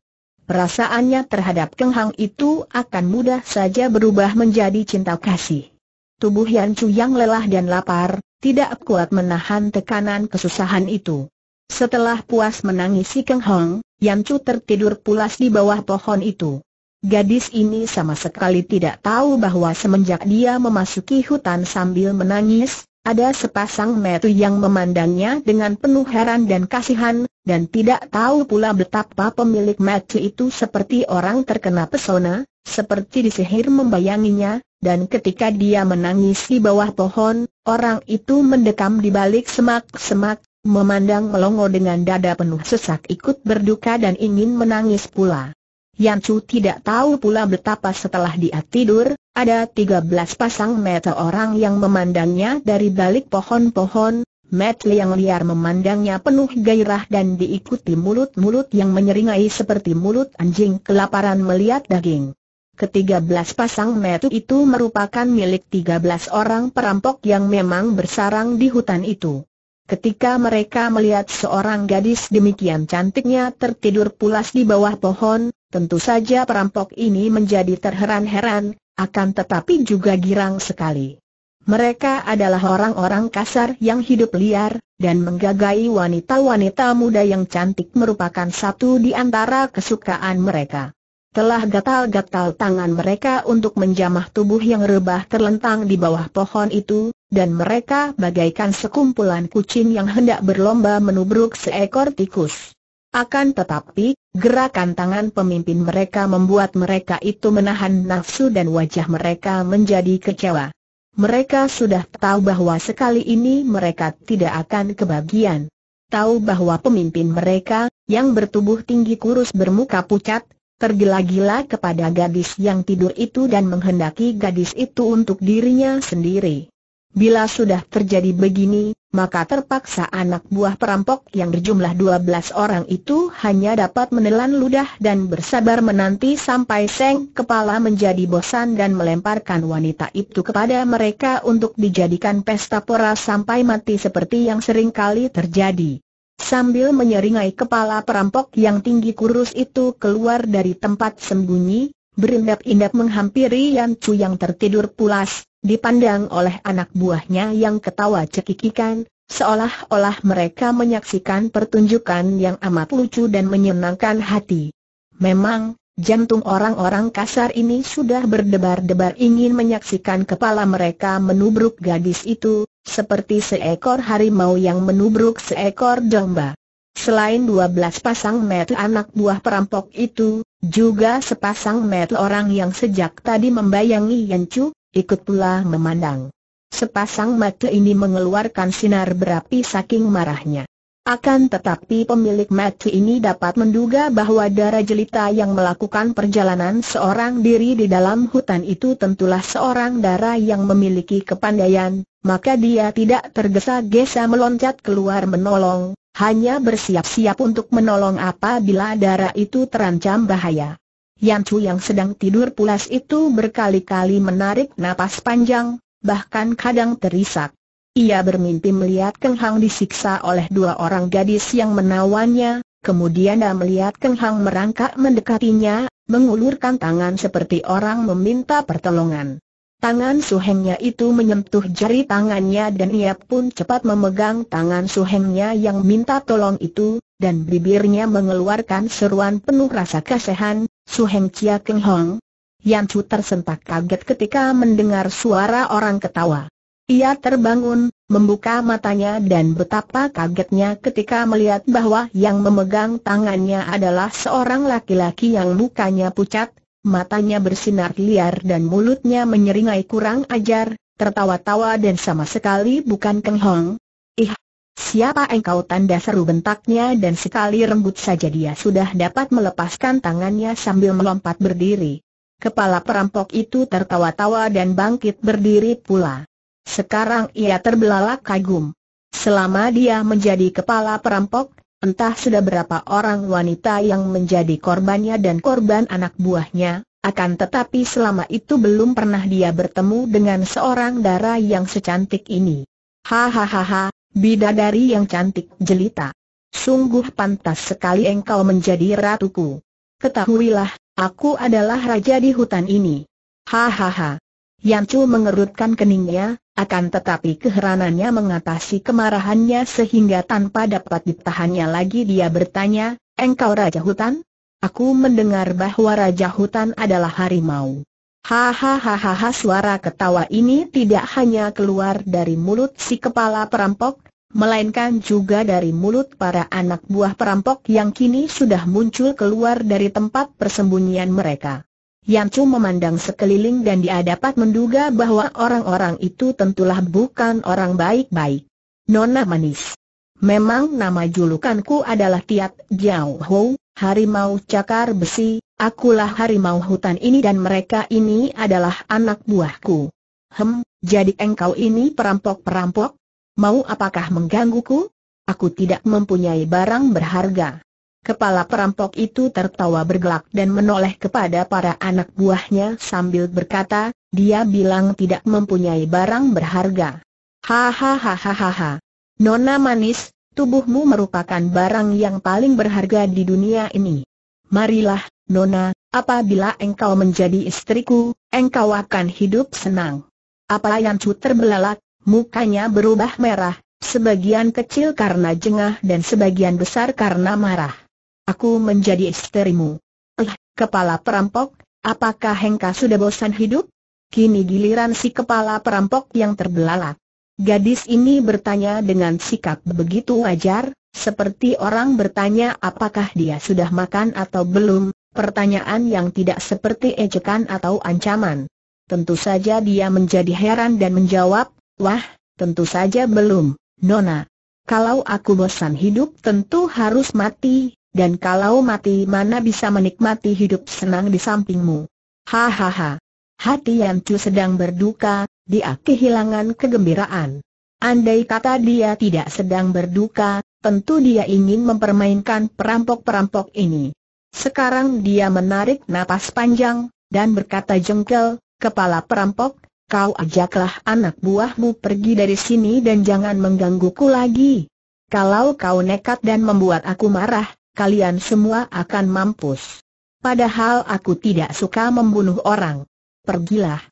Perasaannya terhadap Keng Hong itu akan mudah saja berubah menjadi cinta kasih. Tubuh Yan Chu yang lelah dan lapar, tidak kuat menahan tekanan kesusahan itu. Setelah puas menangisi Keng Hong, Yan Chu tertidur pulas di bawah pohon itu. Gadis ini sama sekali tidak tahu bahwa semenjak dia memasuki hutan sambil menangis, ada sepasang metu yang memandangnya dengan penuh heran dan kasihan, dan tidak tahu pula betapa pemilik metu itu seperti orang terkena pesona, seperti disihir membayanginya, dan ketika dia menangis di bawah pohon, orang itu mendekam di balik semak-semak, memandang melongo dengan dada penuh sesak ikut berduka dan ingin menangis pula. Yan Chu tidak tahu pula betapa setelah dia tidur, ada 13 pasang mata orang yang memandangnya dari balik pohon-pohon, mata yang liar memandangnya penuh gairah dan diikuti mulut-mulut yang menyeringai seperti mulut anjing kelaparan melihat daging. Ketiga belas pasang mata itu merupakan milik tiga belas orang perampok yang memang bersarang di hutan itu. Ketika mereka melihat seorang gadis demikian cantiknya tertidur pulas di bawah pohon, Tentu saja perampok ini menjadi terheran-heran, akan tetapi juga girang sekali. Mereka adalah orang-orang kasar yang hidup liar, dan menggagai wanita-wanita muda yang cantik merupakan satu di antara kesukaan mereka. Telah gatal-gatal tangan mereka untuk menjamah tubuh yang rebah terlentang di bawah pohon itu, dan mereka bagaikan sekumpulan kucing yang hendak berlomba menubruk seekor tikus. Akan tetapi, Gerakan tangan pemimpin mereka membuat mereka itu menahan nafsu dan wajah mereka menjadi kecewa. Mereka sudah tahu bahwa sekali ini mereka tidak akan kebagian. Tahu bahwa pemimpin mereka, yang bertubuh tinggi kurus bermuka pucat, tergila-gila kepada gadis yang tidur itu dan menghendaki gadis itu untuk dirinya sendiri. Bila sudah terjadi begini, maka terpaksa anak buah perampok yang berjumlah 12 orang itu hanya dapat menelan ludah dan bersabar menanti sampai seng kepala menjadi bosan dan melemparkan wanita itu kepada mereka untuk dijadikan pesta pora sampai mati seperti yang sering kali terjadi. Sambil menyeringai kepala perampok yang tinggi kurus itu keluar dari tempat sembunyi, berindap-indap menghampiri Yan Chu yang tertidur pulas, dipandang oleh anak buahnya yang ketawa cekikikan, seolah-olah mereka menyaksikan pertunjukan yang amat lucu dan menyenangkan hati. Memang, jantung orang-orang kasar ini sudah berdebar-debar ingin menyaksikan kepala mereka menubruk gadis itu, seperti seekor harimau yang menubruk seekor domba. Selain 12 pasang mata anak buah perampok itu, juga sepasang mata orang yang sejak tadi membayangi Chu, ikut pula memandang. Sepasang mata ini mengeluarkan sinar berapi saking marahnya. Akan tetapi pemilik mata ini dapat menduga bahwa darah jelita yang melakukan perjalanan seorang diri di dalam hutan itu tentulah seorang darah yang memiliki kepandaian, maka dia tidak tergesa-gesa meloncat keluar menolong, hanya bersiap-siap untuk menolong apabila darah itu terancam bahaya. Yan Chu yang sedang tidur pulas itu berkali-kali menarik napas panjang, bahkan kadang terisak. Ia bermimpi melihat Keng Hang disiksa oleh dua orang gadis yang menawannya, kemudian dia melihat Keng Hang merangkak mendekatinya, mengulurkan tangan seperti orang meminta pertolongan. Tangan suhengnya itu menyentuh jari tangannya dan ia pun cepat memegang tangan suhengnya yang minta tolong itu, dan bibirnya mengeluarkan seruan penuh rasa kasihan, Suheng Chia Keng Hong. Yan Chu tersentak kaget ketika mendengar suara orang ketawa. Ia terbangun, membuka matanya dan betapa kagetnya ketika melihat bahwa yang memegang tangannya adalah seorang laki-laki yang mukanya pucat, matanya bersinar liar dan mulutnya menyeringai kurang ajar, tertawa-tawa dan sama sekali bukan Keng Hong. Ih, siapa engkau tanda seru bentaknya dan sekali rembut saja dia sudah dapat melepaskan tangannya sambil melompat berdiri. Kepala perampok itu tertawa-tawa dan bangkit berdiri pula. Sekarang ia terbelalak kagum. Selama dia menjadi kepala perampok, Entah sudah berapa orang wanita yang menjadi korbannya dan korban anak buahnya, akan tetapi selama itu belum pernah dia bertemu dengan seorang dara yang secantik ini. Hahaha, bidadari yang cantik jelita. Sungguh pantas sekali engkau menjadi ratuku. Ketahuilah, aku adalah raja di hutan ini. Hahaha. Yancu mengerutkan keningnya, akan tetapi keheranannya mengatasi kemarahannya sehingga tanpa dapat ditahannya lagi dia bertanya, engkau Raja Hutan? Aku mendengar bahwa Raja Hutan adalah harimau. Hahaha suara ketawa ini tidak hanya keluar dari mulut si kepala perampok, melainkan juga dari mulut para anak buah perampok yang kini sudah muncul keluar dari tempat persembunyian mereka. Yang Yamcu memandang sekeliling dan dia dapat menduga bahwa orang-orang itu tentulah bukan orang baik-baik. Nona Manis. Memang nama julukanku adalah Tiat Jiao Hou, Harimau Cakar Besi, akulah harimau hutan ini dan mereka ini adalah anak buahku. Hem, jadi engkau ini perampok-perampok? Mau apakah menggangguku? Aku tidak mempunyai barang berharga. Kepala perampok itu tertawa bergelak dan menoleh kepada para anak buahnya sambil berkata, dia bilang tidak mempunyai barang berharga. Hahaha. Nona manis, tubuhmu merupakan barang yang paling berharga di dunia ini. Marilah, Nona, apabila engkau menjadi istriku, engkau akan hidup senang. Apa yang cu terbelalak, mukanya berubah merah, sebagian kecil karena jengah dan sebagian besar karena marah. Aku menjadi istrimu. Eh, kepala perampok, apakah Hengka sudah bosan hidup? Kini giliran si kepala perampok yang terbelalak. Gadis ini bertanya dengan sikap begitu wajar, seperti orang bertanya apakah dia sudah makan atau belum, pertanyaan yang tidak seperti ejekan atau ancaman. Tentu saja dia menjadi heran dan menjawab, wah, tentu saja belum, Nona. Kalau aku bosan hidup tentu harus mati, dan kalau mati mana bisa menikmati hidup senang di sampingmu. Hahaha. Hati Chu sedang berduka, dia kehilangan kegembiraan. Andai kata dia tidak sedang berduka, tentu dia ingin mempermainkan perampok-perampok ini. Sekarang dia menarik napas panjang, dan berkata jengkel, kepala perampok, kau ajaklah anak buahmu pergi dari sini dan jangan menggangguku lagi. Kalau kau nekat dan membuat aku marah, kalian semua akan mampus. Padahal aku tidak suka membunuh orang. Pergilah.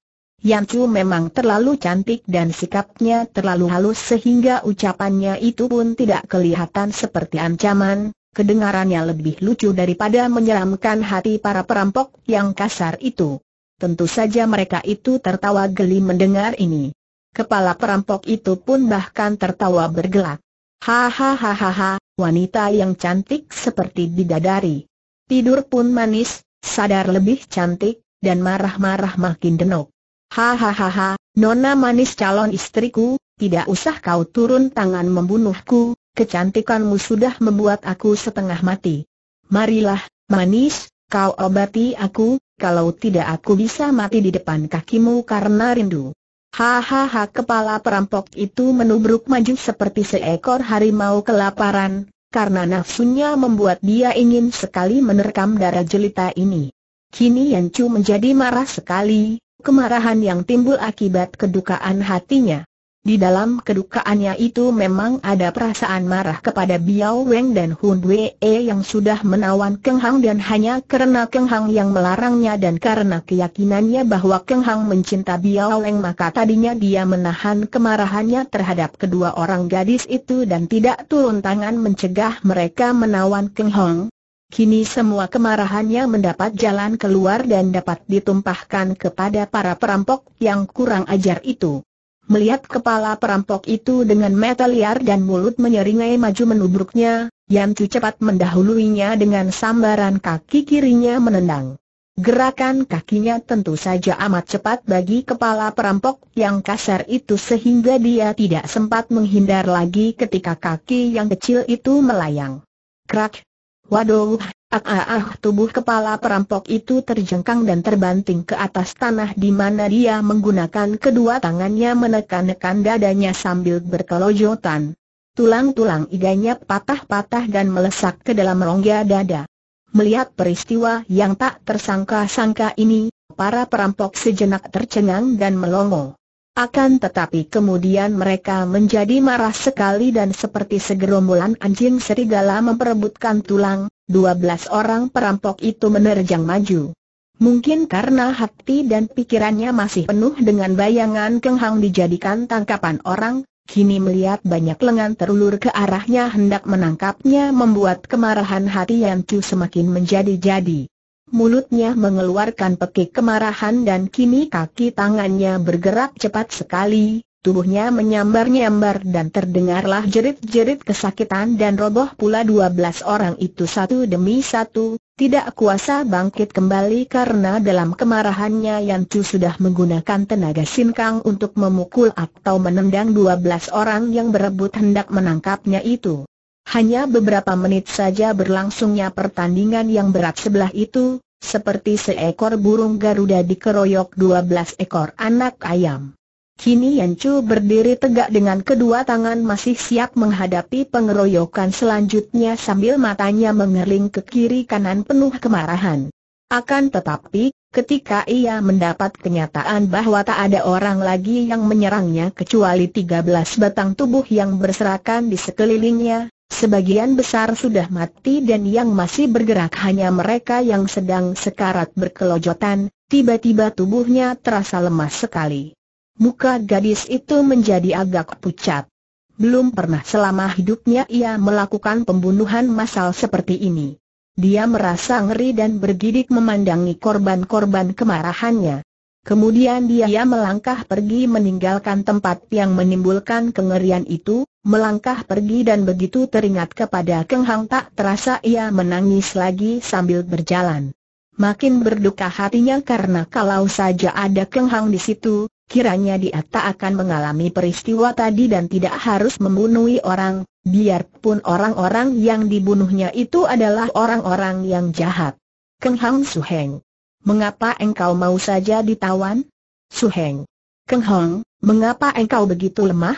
Chu memang terlalu cantik dan sikapnya terlalu halus sehingga ucapannya itu pun tidak kelihatan seperti ancaman, kedengarannya lebih lucu daripada menyeramkan hati para perampok yang kasar itu. Tentu saja mereka itu tertawa geli mendengar ini. Kepala perampok itu pun bahkan tertawa bergelak. Hahaha, wanita yang cantik seperti bidadari. Tidur pun manis, sadar lebih cantik, dan marah-marah makin denok. Hahaha, nona manis calon istriku, tidak usah kau turun tangan membunuhku, kecantikanmu sudah membuat aku setengah mati. Marilah, manis, kau obati aku, kalau tidak aku bisa mati di depan kakimu karena rindu. Hahaha kepala perampok itu menubruk maju seperti seekor harimau kelaparan, karena nafsunya membuat dia ingin sekali menerkam darah jelita ini. Kini Yan Chu menjadi marah sekali, kemarahan yang timbul akibat kedukaan hatinya. Di dalam kedukaannya itu memang ada perasaan marah kepada Biao Weng dan Hun Wee yang sudah menawan Keng Hang dan hanya karena Keng Hang yang melarangnya dan karena keyakinannya bahwa Keng Hang mencinta Biao Weng maka tadinya dia menahan kemarahannya terhadap kedua orang gadis itu dan tidak turun tangan mencegah mereka menawan Keng Hang. Kini semua kemarahannya mendapat jalan keluar dan dapat ditumpahkan kepada para perampok yang kurang ajar itu. Melihat kepala perampok itu dengan mata liar dan mulut menyeringai maju menubruknya, Yang cepat mendahuluinya dengan sambaran kaki kirinya menendang. Gerakan kakinya tentu saja amat cepat bagi kepala perampok yang kasar itu sehingga dia tidak sempat menghindar lagi ketika kaki yang kecil itu melayang. Krak! Waduh, Ah, ah, ah, tubuh kepala perampok itu terjengkang dan terbanting ke atas tanah di mana dia menggunakan kedua tangannya menekan-nekan dadanya sambil berkelojotan. Tulang-tulang iganya patah-patah dan melesak ke dalam rongga dada. Melihat peristiwa yang tak tersangka-sangka ini, para perampok sejenak tercengang dan melongo. Akan tetapi kemudian mereka menjadi marah sekali dan seperti segerombolan anjing serigala memperebutkan tulang, 12 orang perampok itu menerjang maju. Mungkin karena hati dan pikirannya masih penuh dengan bayangan Keng dijadikan tangkapan orang, kini melihat banyak lengan terulur ke arahnya hendak menangkapnya membuat kemarahan hati Yan Chu semakin menjadi-jadi. Mulutnya mengeluarkan pekik kemarahan dan kini kaki tangannya bergerak cepat sekali, Tubuhnya menyambar-nyambar dan terdengarlah jerit-jerit kesakitan dan roboh pula dua belas orang itu satu demi satu, tidak kuasa bangkit kembali karena dalam kemarahannya yang Chu sudah menggunakan tenaga sinkang untuk memukul atau menendang dua belas orang yang berebut hendak menangkapnya itu. Hanya beberapa menit saja berlangsungnya pertandingan yang berat sebelah itu, seperti seekor burung Garuda dikeroyok dua belas ekor anak ayam. Kini Yan Chu berdiri tegak dengan kedua tangan masih siap menghadapi pengeroyokan selanjutnya sambil matanya mengerling ke kiri kanan penuh kemarahan. Akan tetapi, ketika ia mendapat kenyataan bahwa tak ada orang lagi yang menyerangnya kecuali 13 batang tubuh yang berserakan di sekelilingnya, sebagian besar sudah mati dan yang masih bergerak hanya mereka yang sedang sekarat berkelojotan, tiba-tiba tubuhnya terasa lemas sekali muka gadis itu menjadi agak pucat. Belum pernah selama hidupnya ia melakukan pembunuhan massal seperti ini. Dia merasa ngeri dan bergidik memandangi korban-korban kemarahannya. Kemudian dia melangkah pergi meninggalkan tempat yang menimbulkan kengerian itu, melangkah pergi dan begitu teringat kepada Keng Hang tak terasa ia menangis lagi sambil berjalan. Makin berduka hatinya karena kalau saja ada Keng Hang di situ, Kiranya dia tak akan mengalami peristiwa tadi dan tidak harus membunuh orang, biarpun orang-orang yang dibunuhnya itu adalah orang-orang yang jahat. Keng Hang Suheng. Mengapa engkau mau saja ditawan? Suheng. Keng Hong, mengapa engkau begitu lemah?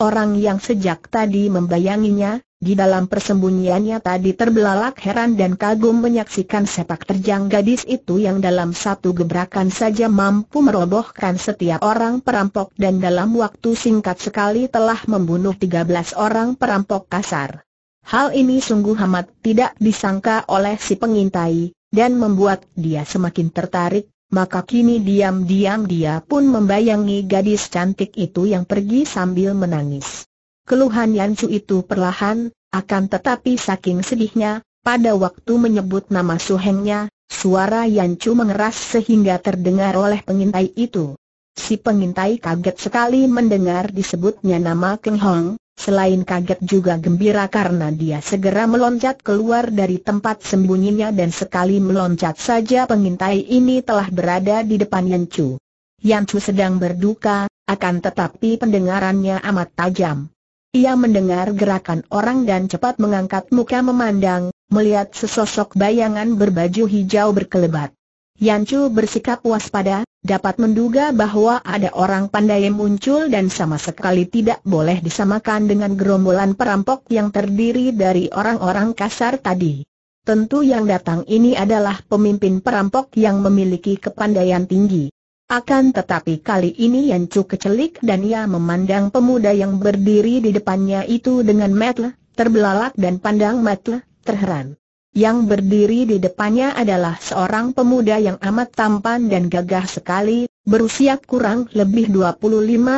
Orang yang sejak tadi membayanginya, di dalam persembunyiannya tadi terbelalak heran dan kagum menyaksikan sepak terjang gadis itu yang dalam satu gebrakan saja mampu merobohkan setiap orang perampok dan dalam waktu singkat sekali telah membunuh 13 orang perampok kasar. Hal ini sungguh amat tidak disangka oleh si pengintai, dan membuat dia semakin tertarik, maka kini diam-diam dia pun membayangi gadis cantik itu yang pergi sambil menangis. Keluhan Yan Chu itu perlahan, akan tetapi saking sedihnya, pada waktu menyebut nama Suhengnya, suara Yan Chu mengeras sehingga terdengar oleh pengintai itu. Si pengintai kaget sekali mendengar disebutnya nama Keng Hong, selain kaget juga gembira karena dia segera meloncat keluar dari tempat sembunyinya dan sekali meloncat saja pengintai ini telah berada di depan Yan Chu. Yan Chu sedang berduka, akan tetapi pendengarannya amat tajam. Ia mendengar gerakan orang dan cepat mengangkat muka memandang, melihat sesosok bayangan berbaju hijau berkelebat. Yancu bersikap waspada, dapat menduga bahwa ada orang pandai muncul dan sama sekali tidak boleh disamakan dengan gerombolan perampok yang terdiri dari orang-orang kasar tadi. Tentu yang datang ini adalah pemimpin perampok yang memiliki kepandaian tinggi. Akan tetapi kali ini Yan Chu kecelik dan ia memandang pemuda yang berdiri di depannya itu dengan metle, terbelalak dan pandang metle, terheran. Yang berdiri di depannya adalah seorang pemuda yang amat tampan dan gagah sekali, berusia kurang lebih 25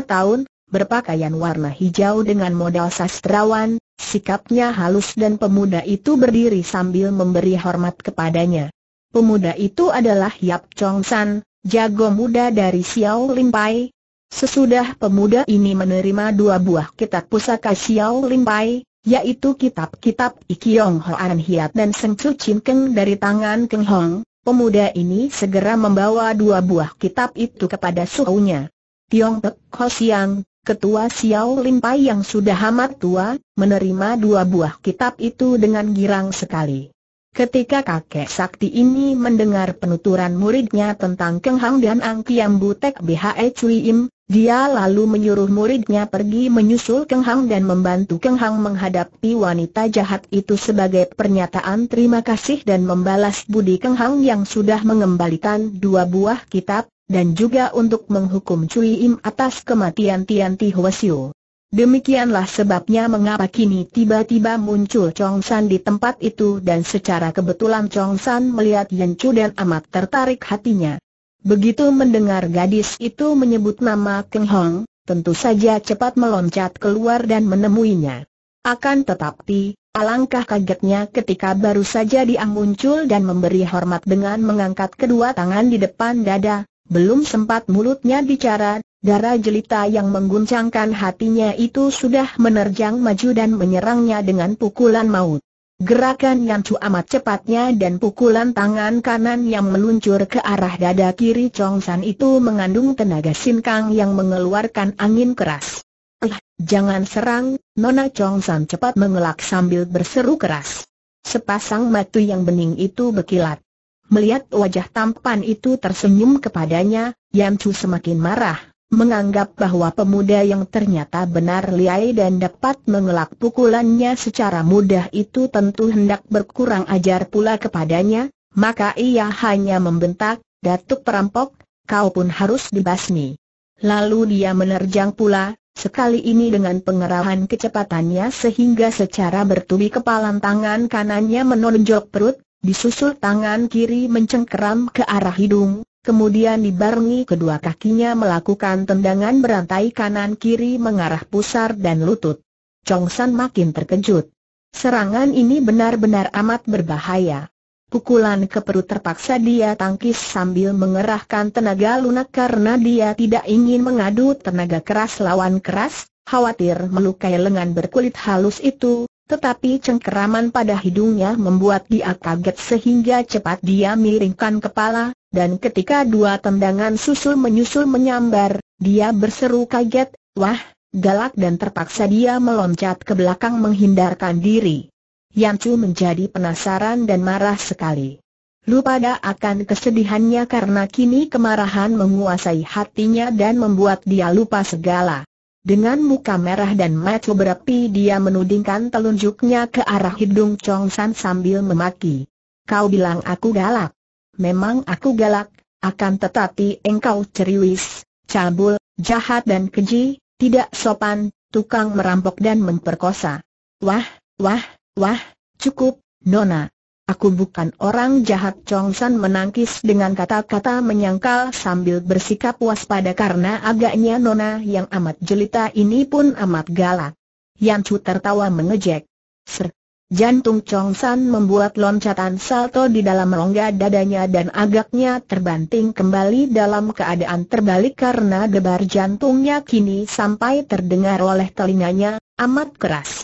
tahun, berpakaian warna hijau dengan modal sastrawan, sikapnya halus dan pemuda itu berdiri sambil memberi hormat kepadanya. Pemuda itu adalah Yap Chong San, jago muda dari Xiao Limpai. Sesudah pemuda ini menerima dua buah kitab pusaka Xiao Limpai, yaitu kitab-kitab Ikyong Hoan Hiat dan Seng Chu Chin Keng dari tangan Keng Hong, pemuda ini segera membawa dua buah kitab itu kepada suhunya. Tiong Tek Ho Siang, ketua Xiao Limpai yang sudah amat tua, menerima dua buah kitab itu dengan girang sekali. Ketika kakek sakti ini mendengar penuturan muridnya tentang Keng Hang dan Ang Kiam Butek BHE Cui Im, dia lalu menyuruh muridnya pergi menyusul Keng Hang dan membantu Keng Hang menghadapi wanita jahat itu sebagai pernyataan terima kasih dan membalas budi Keng Hang yang sudah mengembalikan dua buah kitab, dan juga untuk menghukum Cui Im atas kematian Tian Ti Hwasyo. Demikianlah sebabnya mengapa kini tiba-tiba muncul Chong San di tempat itu dan secara kebetulan Chong San melihat Yan Chu dan amat tertarik hatinya. Begitu mendengar gadis itu menyebut nama Keng Hong, tentu saja cepat meloncat keluar dan menemuinya. Akan tetapi, alangkah kagetnya ketika baru saja dia muncul dan memberi hormat dengan mengangkat kedua tangan di depan dada, belum sempat mulutnya bicara, darah jelita yang mengguncangkan hatinya itu sudah menerjang maju dan menyerangnya dengan pukulan maut. Gerakan yang amat cepatnya dan pukulan tangan kanan yang meluncur ke arah dada kiri Chong San itu mengandung tenaga sinkang yang mengeluarkan angin keras. Eh, jangan serang, Nona Chong San cepat mengelak sambil berseru keras. Sepasang matu yang bening itu berkilat. Melihat wajah tampan itu tersenyum kepadanya, Yan Chu semakin marah, menganggap bahwa pemuda yang ternyata benar liai dan dapat mengelak pukulannya secara mudah itu tentu hendak berkurang ajar pula kepadanya, maka ia hanya membentak, Datuk perampok, kau pun harus dibasmi. Lalu dia menerjang pula, Sekali ini dengan pengerahan kecepatannya sehingga secara bertubi kepalan tangan kanannya menonjok perut, disusul tangan kiri mencengkeram ke arah hidung, kemudian dibarengi kedua kakinya melakukan tendangan berantai kanan-kiri mengarah pusar dan lutut. Chong San makin terkejut. Serangan ini benar-benar amat berbahaya. Pukulan ke perut terpaksa dia tangkis sambil mengerahkan tenaga lunak karena dia tidak ingin mengadu tenaga keras lawan keras, khawatir melukai lengan berkulit halus itu, tetapi cengkeraman pada hidungnya membuat dia kaget sehingga cepat dia miringkan kepala, dan ketika dua tendangan susul menyusul menyambar, dia berseru kaget, wah, galak dan terpaksa dia meloncat ke belakang menghindarkan diri. Chu menjadi penasaran dan marah sekali. Lupa pada akan kesedihannya karena kini kemarahan menguasai hatinya dan membuat dia lupa segala. Dengan muka merah dan mata berapi dia menudingkan telunjuknya ke arah hidung Chong San sambil memaki. Kau bilang aku galak. Memang aku galak, akan tetapi engkau ceriwis, cabul, jahat dan keji, tidak sopan, tukang merampok dan memperkosa. Wah, wah, wah, cukup, Nona. Aku bukan orang jahat Chong San menangkis dengan kata-kata menyangkal sambil bersikap waspada karena agaknya nona yang amat jelita ini pun amat galak. Yan Chu tertawa mengejek. Ser. Jantung Chong San membuat loncatan salto di dalam rongga dadanya dan agaknya terbanting kembali dalam keadaan terbalik karena debar jantungnya kini sampai terdengar oleh telinganya, amat keras.